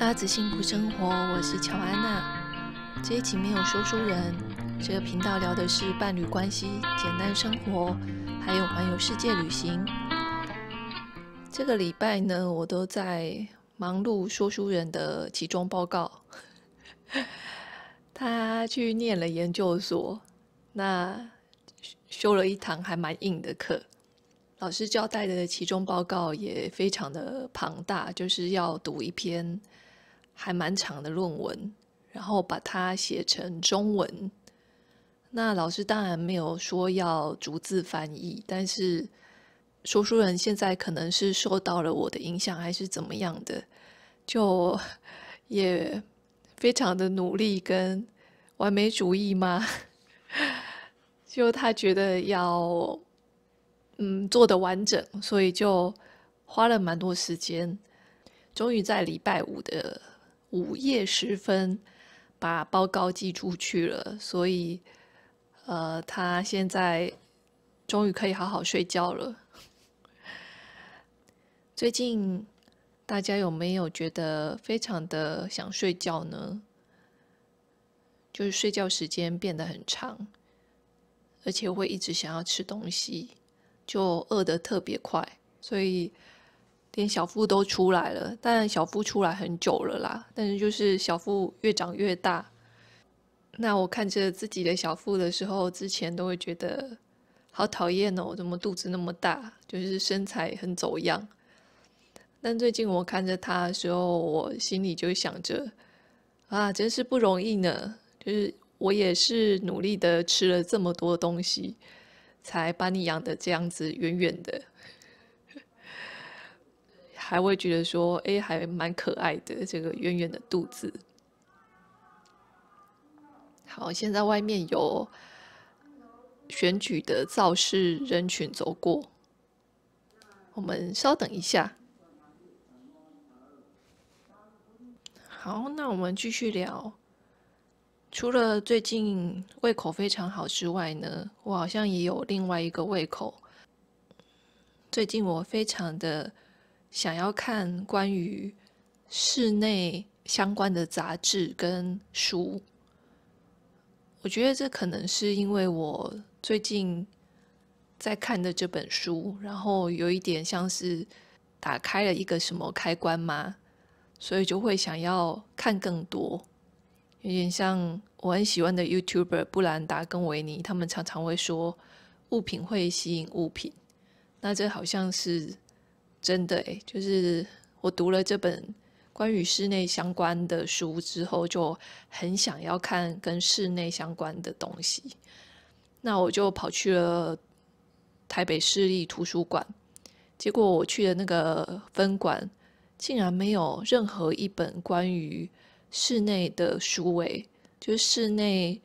拉子幸福生活，我是乔安娜。这一期没有说书人，这个频道聊的是伴侣关系、简单生活，还有环游世界旅行。这个礼拜呢，我都在忙碌说书人的集中报告。他去念了研究所，那修了一堂还蛮硬的课。老师交代的其中报告也非常的庞大，就是要读一篇还蛮长的论文，然后把它写成中文。那老师当然没有说要逐字翻译，但是说书人现在可能是受到了我的影响，还是怎么样的，就也非常的努力跟完美主义吗？就他觉得要。嗯，做的完整，所以就花了蛮多时间，终于在礼拜五的午夜时分把报告寄出去了。所以，呃，他现在终于可以好好睡觉了。最近大家有没有觉得非常的想睡觉呢？就是睡觉时间变得很长，而且会一直想要吃东西。就饿的特别快，所以连小腹都出来了。但小腹出来很久了啦，但是就是小腹越长越大。那我看着自己的小腹的时候，之前都会觉得好讨厌哦，怎么肚子那么大，就是身材很走样。但最近我看着他的时候，我心里就想着啊，真是不容易呢。就是我也是努力的吃了这么多东西。才把你养的这样子圆圆的，还会觉得说，哎，还蛮可爱的这个圆圆的肚子。好，现在外面有选举的造势人群走过，我们稍等一下。好，那我们继续聊。除了最近胃口非常好之外呢，我好像也有另外一个胃口。最近我非常的想要看关于室内相关的杂志跟书。我觉得这可能是因为我最近在看的这本书，然后有一点像是打开了一个什么开关吗？所以就会想要看更多。有点像我很喜欢的 YouTuber 布兰达跟维尼，他们常常会说物品会吸引物品。那这好像是真的诶，就是我读了这本关于室内相关的书之后，就很想要看跟室内相关的东西。那我就跑去了台北市立图书馆，结果我去的那个分馆竟然没有任何一本关于。室内的书诶，就是室内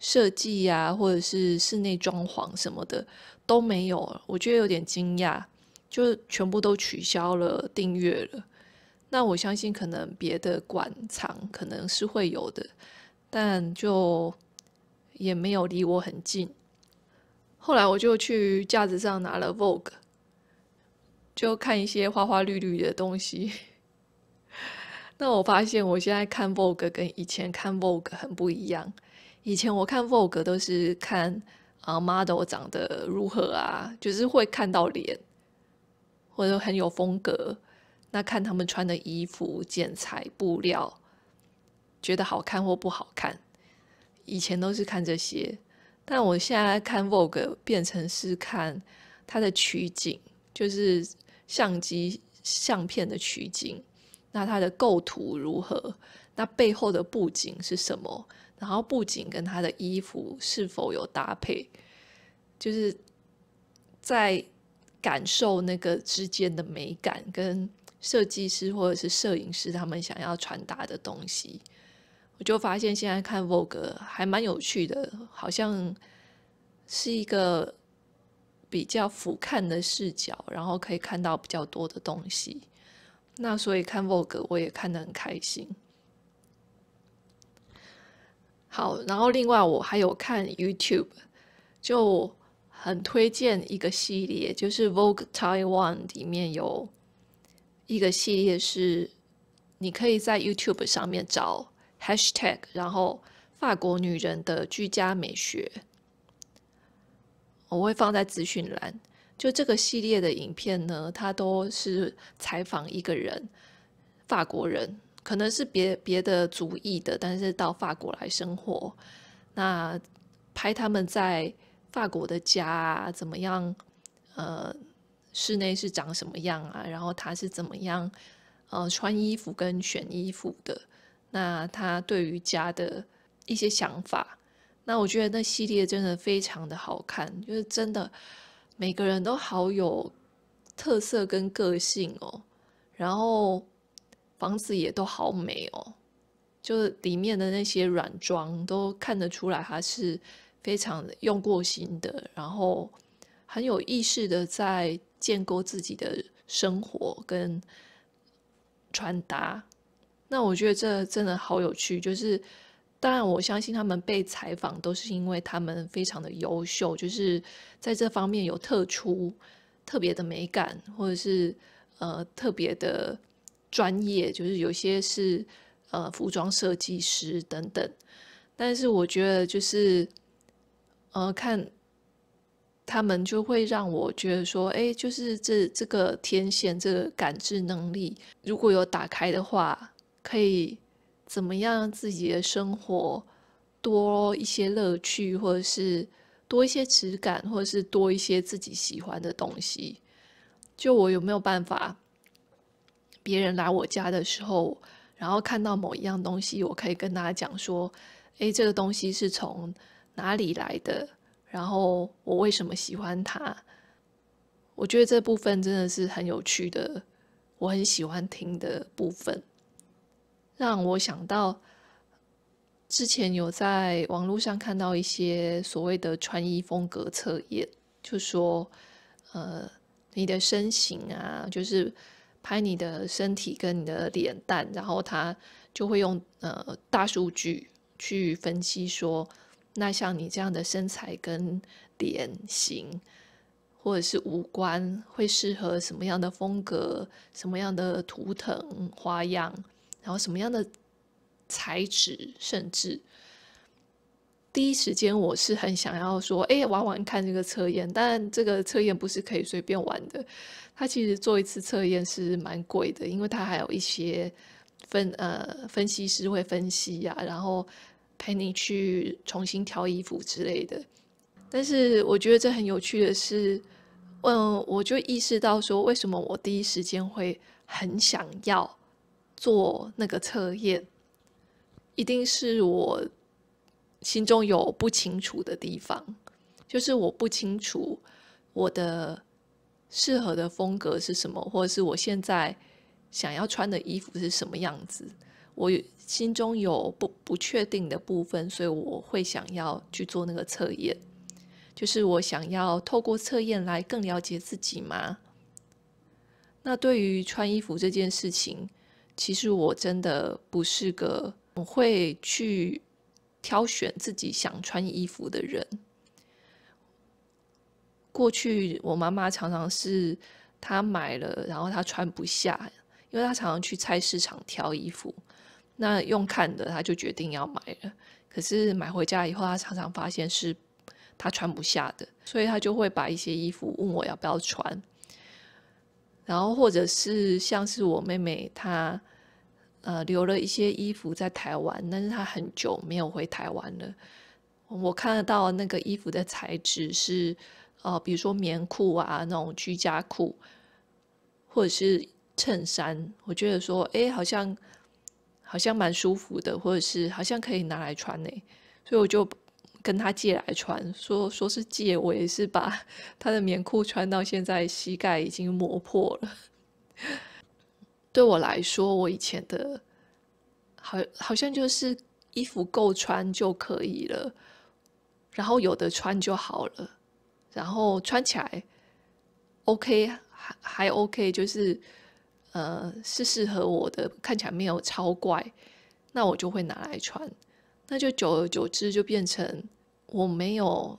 设计啊，或者是室内装潢什么的都没有，我觉得有点惊讶，就全部都取消了订阅了。那我相信可能别的馆藏可能是会有的，但就也没有离我很近。后来我就去架子上拿了《Vogue》，就看一些花花绿绿的东西。那我发现我现在看 Vogue 跟以前看 Vogue 很不一样。以前我看 Vogue 都是看啊，model 长得如何啊，就是会看到脸，或者很有风格。那看他们穿的衣服、剪裁、布料，觉得好看或不好看。以前都是看这些，但我现在看 Vogue 变成是看它的取景，就是相机相片的取景。那它的构图如何？那背后的布景是什么？然后布景跟他的衣服是否有搭配？就是在感受那个之间的美感，跟设计师或者是摄影师他们想要传达的东西。我就发现现在看 VOG u e 还蛮有趣的，好像是一个比较俯瞰的视角，然后可以看到比较多的东西。那所以看 Vogue 我也看的很开心。好，然后另外我还有看 YouTube，就很推荐一个系列，就是 Vogue Taiwan 里面有，一个系列是，你可以在 YouTube 上面找 Hashtag，然后法国女人的居家美学，我会放在资讯栏。就这个系列的影片呢，他都是采访一个人，法国人，可能是别别的族裔的，但是到法国来生活。那拍他们在法国的家怎么样？呃，室内是长什么样啊？然后他是怎么样？呃，穿衣服跟选衣服的。那他对于家的一些想法。那我觉得那系列真的非常的好看，就是真的。每个人都好有特色跟个性哦，然后房子也都好美哦，就里面的那些软装都看得出来，还是非常用过心的，然后很有意识的在建构自己的生活跟穿搭。那我觉得这真的好有趣，就是。当然，我相信他们被采访都是因为他们非常的优秀，就是在这方面有特出、特别的美感，或者是呃特别的专业，就是有些是呃服装设计师等等。但是我觉得就是呃看他们就会让我觉得说，哎，就是这这个天线这个感知能力，如果有打开的话，可以。怎么样让自己的生活多一些乐趣，或者是多一些质感，或者是多一些自己喜欢的东西？就我有没有办法，别人来我家的时候，然后看到某一样东西，我可以跟他讲说：“诶，这个东西是从哪里来的？然后我为什么喜欢它？”我觉得这部分真的是很有趣的，我很喜欢听的部分。让我想到，之前有在网络上看到一些所谓的穿衣风格测验，就说，呃，你的身形啊，就是拍你的身体跟你的脸蛋，然后他就会用呃大数据去分析，说那像你这样的身材跟脸型，或者是五官，会适合什么样的风格，什么样的图腾花样。然后什么样的材质，甚至第一时间我是很想要说，哎，玩玩看这个测验。但这个测验不是可以随便玩的，它其实做一次测验是蛮贵的，因为它还有一些分呃分析师会分析呀，然后陪你去重新挑衣服之类的。但是我觉得这很有趣的是，嗯，我就意识到说，为什么我第一时间会很想要。做那个测验，一定是我心中有不清楚的地方，就是我不清楚我的适合的风格是什么，或者是我现在想要穿的衣服是什么样子。我心中有不不确定的部分，所以我会想要去做那个测验，就是我想要透过测验来更了解自己吗？那对于穿衣服这件事情。其实我真的不是个会去挑选自己想穿衣服的人。过去我妈妈常常是她买了，然后她穿不下，因为她常常去菜市场挑衣服，那用看的，她就决定要买了。可是买回家以后，她常常发现是她穿不下的，所以她就会把一些衣服问我要不要穿。然后，或者是像是我妹妹她，呃，留了一些衣服在台湾，但是她很久没有回台湾了。我看得到那个衣服的材质是，呃，比如说棉裤啊，那种居家裤，或者是衬衫。我觉得说，哎，好像好像蛮舒服的，或者是好像可以拿来穿呢。所以我就。跟他借来穿，说说是借，我也是把 他的棉裤穿到现在，膝盖已经磨破了。对我来说，我以前的，好好像就是衣服够穿就可以了，然后有的穿就好了，然后穿起来，OK 还还 OK，就是呃是适合我的，看起来没有超怪，那我就会拿来穿，那就久而久之就变成。我没有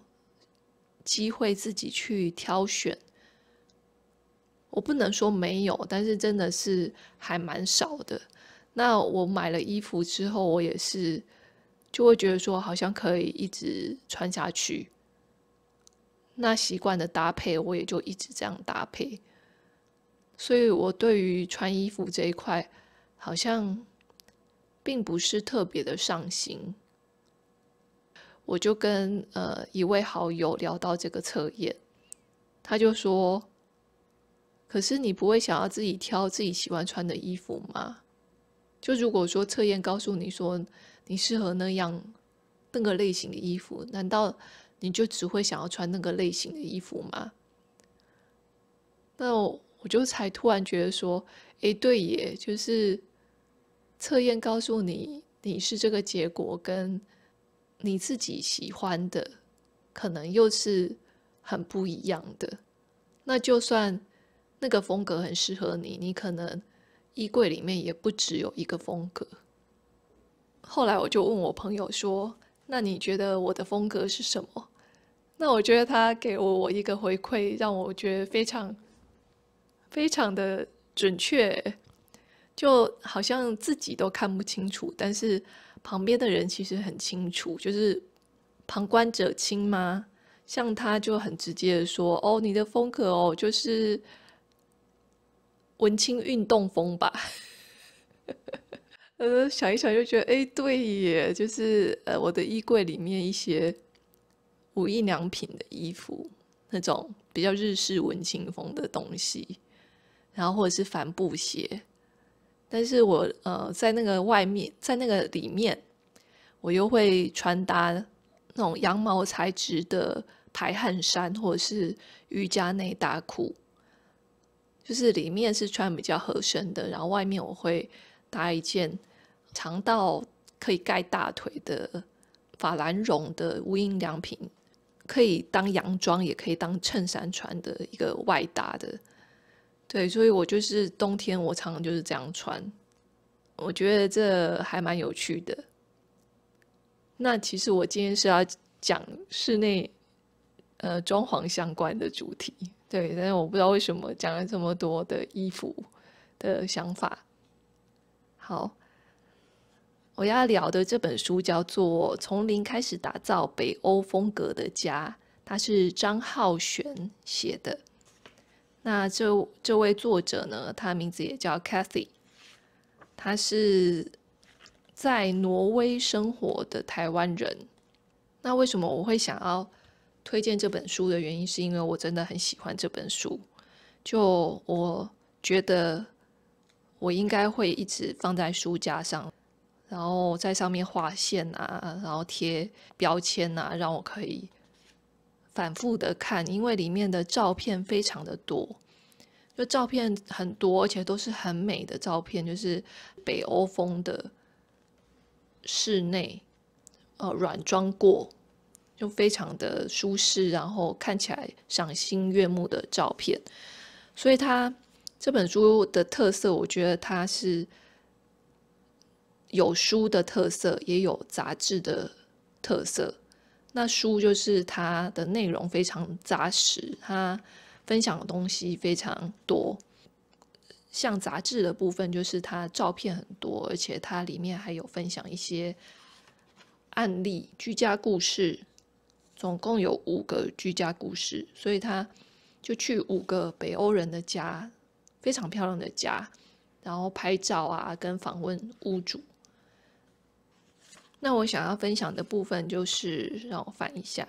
机会自己去挑选，我不能说没有，但是真的是还蛮少的。那我买了衣服之后，我也是就会觉得说好像可以一直穿下去，那习惯的搭配我也就一直这样搭配，所以我对于穿衣服这一块好像并不是特别的上心。我就跟呃一位好友聊到这个测验，他就说：“可是你不会想要自己挑自己喜欢穿的衣服吗？就如果说测验告诉你说你适合那样那个类型的衣服，难道你就只会想要穿那个类型的衣服吗？”那我就才突然觉得说：“诶，对耶，就是测验告诉你你是这个结果跟。”你自己喜欢的，可能又是很不一样的。那就算那个风格很适合你，你可能衣柜里面也不只有一个风格。后来我就问我朋友说：“那你觉得我的风格是什么？”那我觉得他给我我一个回馈，让我觉得非常非常的准确。就好像自己都看不清楚，但是旁边的人其实很清楚，就是旁观者清嘛。像他就很直接的说：“哦，你的风格哦，就是文青运动风吧？” 呃，想一想就觉得，哎，对耶，就是呃，我的衣柜里面一些无印良品的衣服，那种比较日式文青风的东西，然后或者是帆布鞋。但是我呃，在那个外面，在那个里面，我又会穿搭那种羊毛材质的排汗衫，或者是瑜伽内搭裤，就是里面是穿比较合身的，然后外面我会搭一件长到可以盖大腿的法兰绒的无印良品，可以当洋装，也可以当衬衫穿的一个外搭的。对，所以我就是冬天，我常常就是这样穿，我觉得这还蛮有趣的。那其实我今天是要讲室内呃装潢相关的主题，对，但是我不知道为什么讲了这么多的衣服的想法。好，我要聊的这本书叫做《从零开始打造北欧风格的家》，它是张浩璇写的。那这这位作者呢？他名字也叫 Kathy，他是在挪威生活的台湾人。那为什么我会想要推荐这本书的原因，是因为我真的很喜欢这本书，就我觉得我应该会一直放在书架上，然后在上面画线啊，然后贴标签啊，让我可以。反复的看，因为里面的照片非常的多，就照片很多，而且都是很美的照片，就是北欧风的室内，呃，软装过，就非常的舒适，然后看起来赏心悦目的照片。所以它这本书的特色，我觉得它是有书的特色，也有杂志的特色。那书就是它的内容非常扎实，它分享的东西非常多。像杂志的部分就是它照片很多，而且它里面还有分享一些案例、居家故事，总共有五个居家故事，所以他就去五个北欧人的家，非常漂亮的家，然后拍照啊，跟访问屋主。那我想要分享的部分就是，让我翻一下，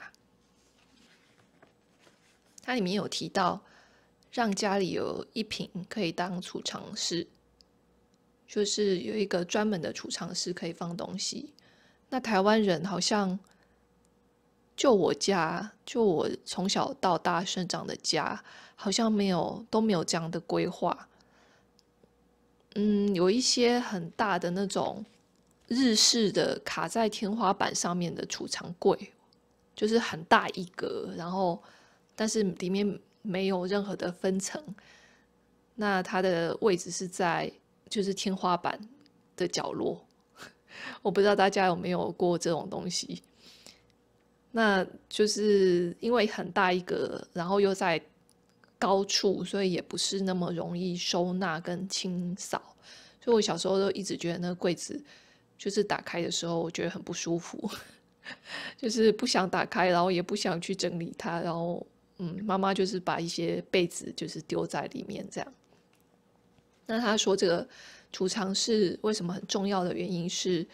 它里面有提到，让家里有一瓶可以当储藏室，就是有一个专门的储藏室可以放东西。那台湾人好像，就我家，就我从小到大生长的家，好像没有都没有这样的规划。嗯，有一些很大的那种。日式的卡在天花板上面的储藏柜，就是很大一格，然后但是里面没有任何的分层。那它的位置是在就是天花板的角落，我不知道大家有没有过这种东西。那就是因为很大一格，然后又在高处，所以也不是那么容易收纳跟清扫。所以我小时候都一直觉得那个柜子。就是打开的时候，我觉得很不舒服，就是不想打开，然后也不想去整理它，然后嗯，妈妈就是把一些被子就是丢在里面这样。那他说这个储藏室为什么很重要的原因是，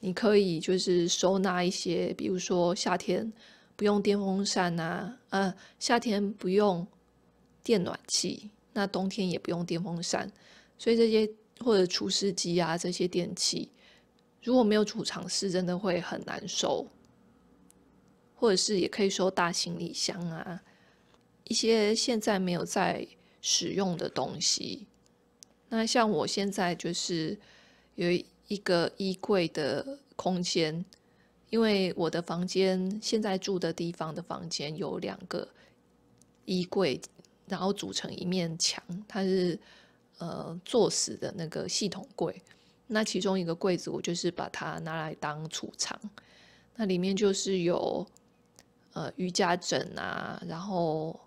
你可以就是收纳一些，比如说夏天不用电风扇啊，嗯，夏天不用电暖气，那冬天也不用电风扇，所以这些或者除湿机啊这些电器。如果没有储藏室，真的会很难受。或者是也可以说大行李箱啊，一些现在没有在使用的东西。那像我现在就是有一个衣柜的空间，因为我的房间现在住的地方的房间有两个衣柜，然后组成一面墙，它是呃做死的那个系统柜。那其中一个柜子，我就是把它拿来当储藏，那里面就是有呃瑜伽枕啊，然后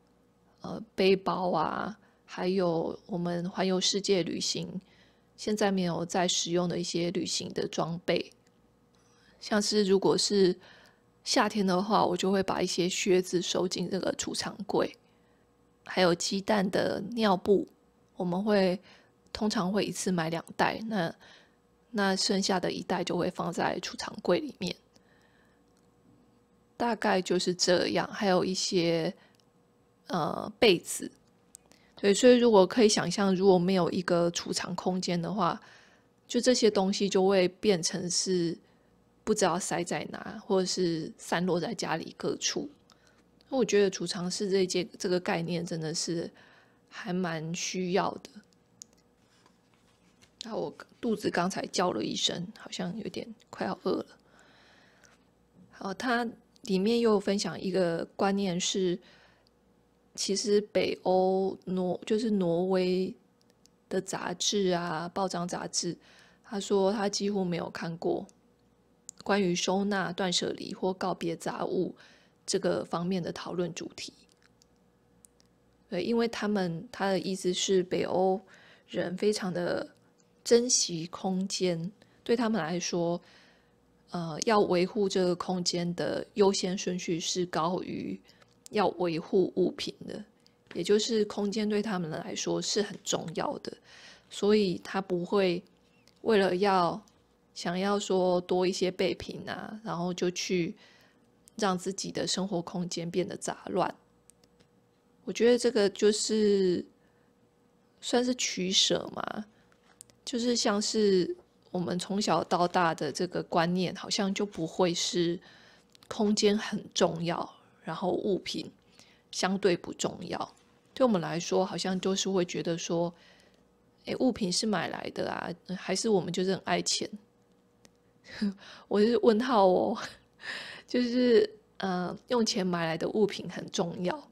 呃背包啊，还有我们环游世界旅行现在没有在使用的一些旅行的装备，像是如果是夏天的话，我就会把一些靴子收进这个储藏柜，还有鸡蛋的尿布，我们会通常会一次买两袋。那那剩下的一袋就会放在储藏柜里面，大概就是这样。还有一些呃被子，对，所以如果可以想象，如果没有一个储藏空间的话，就这些东西就会变成是不知道塞在哪，或者是散落在家里各处。那我觉得储藏室这件这个概念真的是还蛮需要的。后我肚子刚才叫了一声，好像有点快要饿了。好，他里面又分享一个观念是，其实北欧挪就是挪威的杂志啊，报章杂志。他说他几乎没有看过关于收纳、断舍离或告别杂物这个方面的讨论主题。对，因为他们他的意思是，北欧人非常的。珍惜空间，对他们来说，呃，要维护这个空间的优先顺序是高于要维护物品的，也就是空间对他们来说是很重要的，所以他不会为了要想要说多一些备品啊，然后就去让自己的生活空间变得杂乱。我觉得这个就是算是取舍嘛。就是像是我们从小到大的这个观念，好像就不会是空间很重要，然后物品相对不重要。对我们来说，好像就是会觉得说，哎，物品是买来的啊，还是我们就是很爱钱？我是问号哦，就是呃，用钱买来的物品很重要，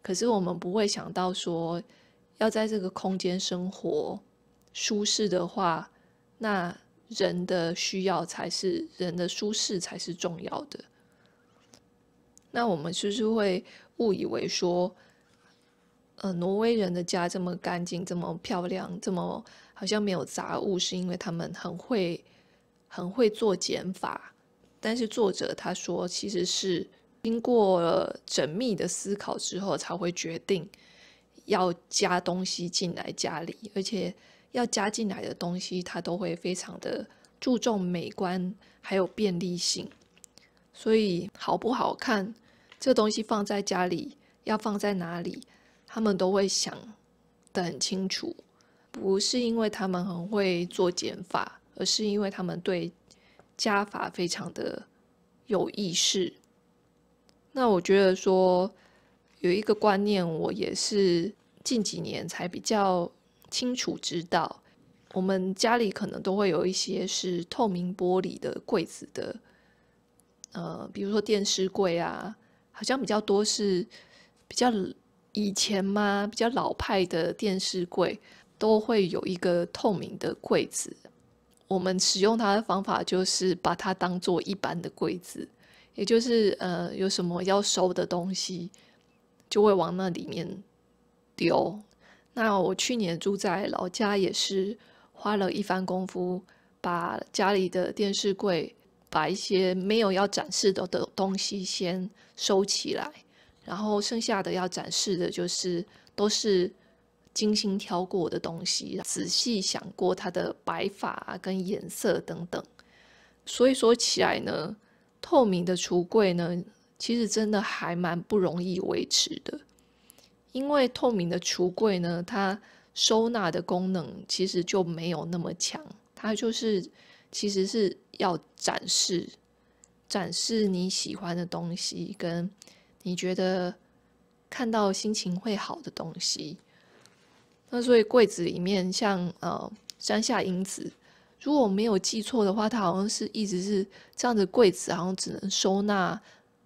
可是我们不会想到说要在这个空间生活。舒适的话，那人的需要才是人的舒适才是重要的。那我们是不是会误以为说，呃，挪威人的家这么干净、这么漂亮、这么好像没有杂物，是因为他们很会很会做减法？但是作者他说，其实是经过缜密的思考之后才会决定要加东西进来家里，而且。要加进来的东西，他都会非常的注重美观，还有便利性。所以好不好看，这个东西放在家里要放在哪里，他们都会想得很清楚。不是因为他们很会做减法，而是因为他们对加法非常的有意识。那我觉得说有一个观念，我也是近几年才比较。清楚知道，我们家里可能都会有一些是透明玻璃的柜子的，呃，比如说电视柜啊，好像比较多是比较以前嘛，比较老派的电视柜都会有一个透明的柜子。我们使用它的方法就是把它当做一般的柜子，也就是呃，有什么要收的东西就会往那里面丢。那我去年住在老家，也是花了一番功夫，把家里的电视柜，把一些没有要展示的的东西先收起来，然后剩下的要展示的，就是都是精心挑过的东西，仔细想过它的摆法啊，跟颜色等等。所以说起来呢，透明的橱柜呢，其实真的还蛮不容易维持的。因为透明的橱柜呢，它收纳的功能其实就没有那么强，它就是其实是要展示、展示你喜欢的东西，跟你觉得看到心情会好的东西。那所以柜子里面，像呃山下英子，如果没有记错的话，她好像是一直是这样子，柜子好像只能收纳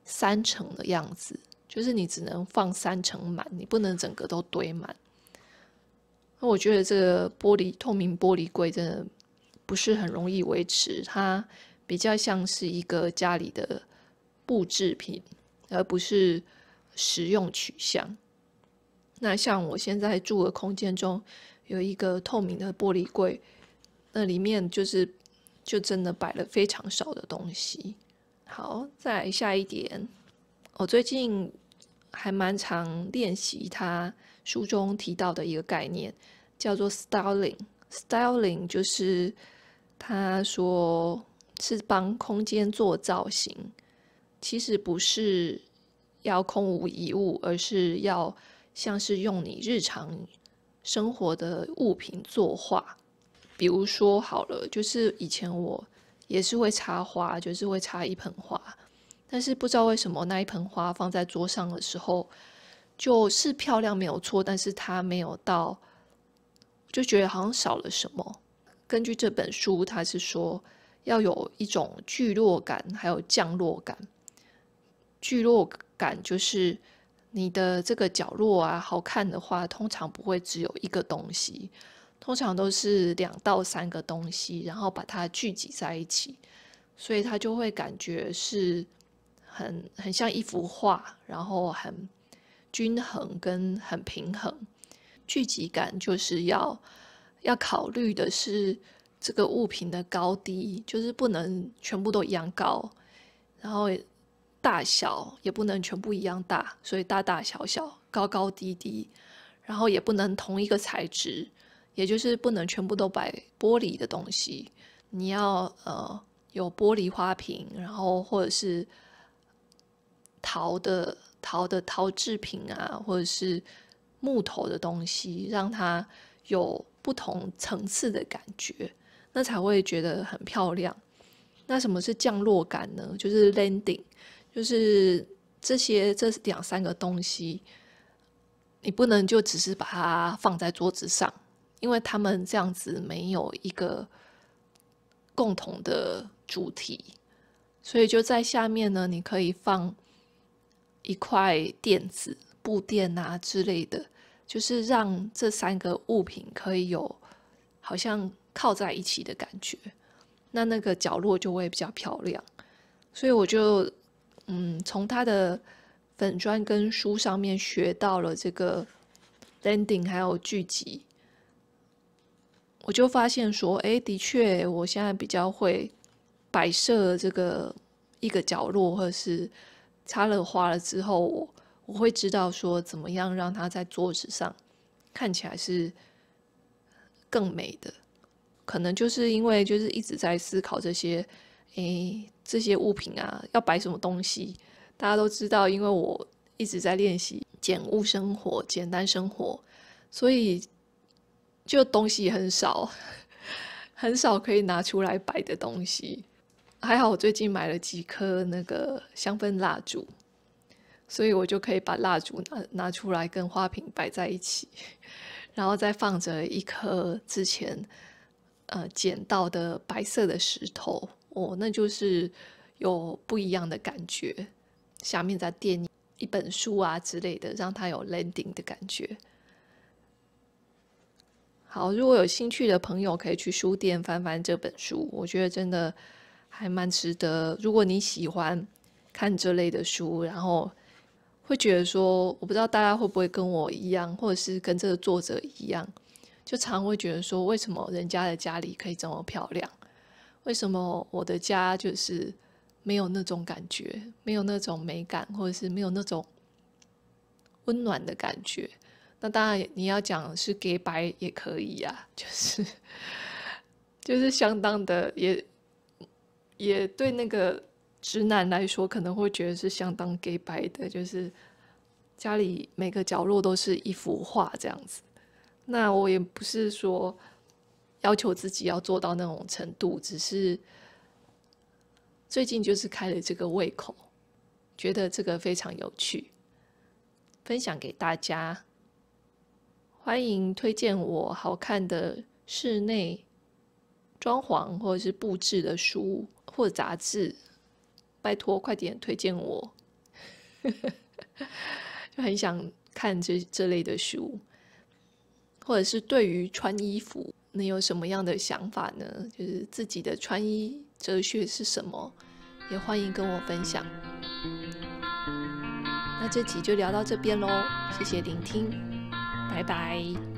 三成的样子。就是你只能放三层满，你不能整个都堆满。那我觉得这个玻璃透明玻璃柜真的不是很容易维持，它比较像是一个家里的布置品，而不是实用取向。那像我现在住的空间中有一个透明的玻璃柜，那里面就是就真的摆了非常少的东西。好，再来下一点，我最近。还蛮常练习他书中提到的一个概念，叫做 styling。styling 就是他说是帮空间做造型，其实不是要空无一物，而是要像是用你日常生活的物品作画。比如说好了，就是以前我也是会插花，就是会插一盆花。但是不知道为什么那一盆花放在桌上的时候，就是漂亮没有错，但是它没有到，就觉得好像少了什么。根据这本书，它是说要有一种聚落感，还有降落感。聚落感就是你的这个角落啊，好看的话通常不会只有一个东西，通常都是两到三个东西，然后把它聚集在一起，所以它就会感觉是。很很像一幅画，然后很均衡跟很平衡，聚集感就是要要考虑的是这个物品的高低，就是不能全部都一样高，然后大小也不能全部一样大，所以大大小小、高高低低，然后也不能同一个材质，也就是不能全部都摆玻璃的东西，你要呃有玻璃花瓶，然后或者是。陶的陶的陶制品啊，或者是木头的东西，让它有不同层次的感觉，那才会觉得很漂亮。那什么是降落感呢？就是 landing，就是这些这两三个东西，你不能就只是把它放在桌子上，因为他们这样子没有一个共同的主题，所以就在下面呢，你可以放。一块垫子、布垫啊之类的，就是让这三个物品可以有好像靠在一起的感觉，那那个角落就会比较漂亮。所以我就嗯，从他的粉砖跟书上面学到了这个 landing 还有聚集，我就发现说，哎，的确，我现在比较会摆设这个一个角落或者是。插了花了之后，我我会知道说怎么样让它在桌子上看起来是更美的。可能就是因为就是一直在思考这些，诶，这些物品啊要摆什么东西。大家都知道，因为我一直在练习简物生活、简单生活，所以就东西很少，很少可以拿出来摆的东西。还好，我最近买了几颗那个香氛蜡烛，所以我就可以把蜡烛拿拿出来，跟花瓶摆在一起，然后再放着一颗之前呃捡到的白色的石头哦，那就是有不一样的感觉。下面再垫一本书啊之类的，让它有 landing 的感觉。好，如果有兴趣的朋友，可以去书店翻翻这本书，我觉得真的。还蛮值得。如果你喜欢看这类的书，然后会觉得说，我不知道大家会不会跟我一样，或者是跟这个作者一样，就常会觉得说，为什么人家的家里可以这么漂亮？为什么我的家就是没有那种感觉，没有那种美感，或者是没有那种温暖的感觉？那当然，你要讲是给白也可以呀，就是 就是相当的也。也对那个直男来说，可能会觉得是相当 gay 白的，就是家里每个角落都是一幅画这样子。那我也不是说要求自己要做到那种程度，只是最近就是开了这个胃口，觉得这个非常有趣，分享给大家。欢迎推荐我好看的室内。装潢或者是布置的书或者杂志，拜托快点推荐我，就很想看这这类的书，或者是对于穿衣服，你有什么样的想法呢？就是自己的穿衣哲学是什么，也欢迎跟我分享。那这集就聊到这边喽，谢谢聆听，拜拜。